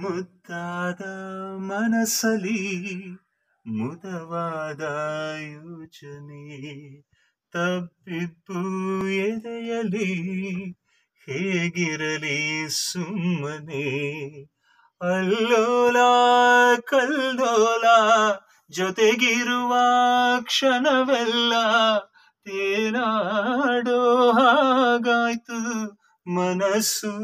ಮುದ್ದಾದ ಮನಸ್ಸಲಿ ಮುದವಾದ ಯೋಚನೆ ತಪ್ಪಿದ್ದು ಎದೆಯಲಿ ಹೇಗಿರಲಿ ಸುಮ್ಮನೆ ಅಲ್ಲೋಲ ಕಲ್ದೋಲ ಜೊತೆಗಿರುವ ಕ್ಷಣವೆಲ್ಲ ತೇನಾಡೋ ಹಾಗಾಯ್ತು ಮನಸ್ಸು